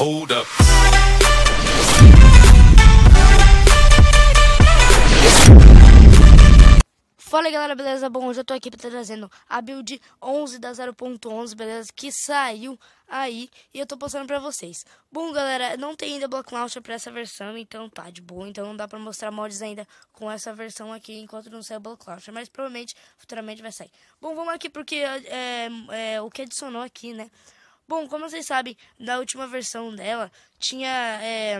Hold up. Fala aí, galera, beleza? Bom, hoje eu tô aqui trazendo a build 11 da 0.11, beleza? Que saiu aí e eu tô postando pra vocês. Bom, galera, não tem ainda Block Launcher pra essa versão, então tá de boa. Então não dá pra mostrar mods ainda com essa versão aqui enquanto não sai o Block Launcher, mas provavelmente futuramente vai sair. Bom, vamos aqui porque é, é, o que adicionou aqui, né? Bom, como vocês sabem, na última versão dela tinha é,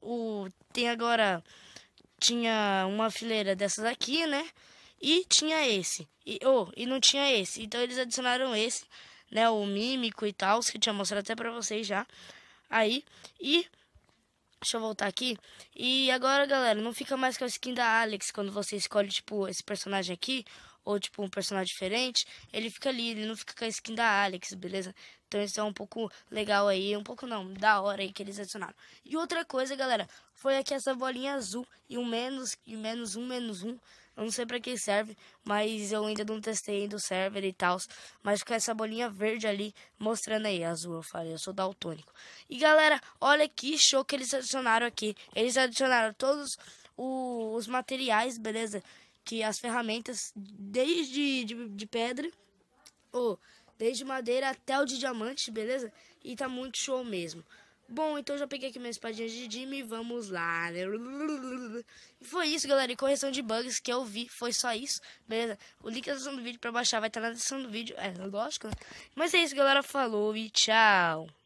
o tem agora tinha uma fileira dessas aqui, né? E tinha esse. E oh, e não tinha esse. Então eles adicionaram esse, né, o mímico e tal, que eu tinha mostrado até para vocês já. Aí e Deixa eu voltar aqui. E agora, galera, não fica mais com a skin da Alex quando você escolhe, tipo, esse personagem aqui ou tipo um personagem diferente, ele fica ali, ele não fica com a skin da Alex, beleza? Então isso é um pouco legal aí, um pouco não, da hora aí que eles adicionaram. E outra coisa, galera, foi aqui essa bolinha azul e um menos e menos um menos um. Eu não sei para que serve, mas eu ainda não testei do server e tal. Mas com essa bolinha verde ali, mostrando aí, azul, eu falei, eu sou daltônico. E galera, olha que show que eles adicionaram aqui. Eles adicionaram todos os materiais, beleza? que as ferramentas, desde de, de pedra, ou desde madeira até o de diamante, beleza? E tá muito show mesmo. Bom, então já peguei aqui minha espadinha de Jimmy, vamos lá. Né? E foi isso, galera, e correção de bugs que eu vi, foi só isso, beleza? O link da descrição do vídeo pra baixar vai estar tá na descrição do vídeo, é lógico, né? Mas é isso, galera, falou e tchau!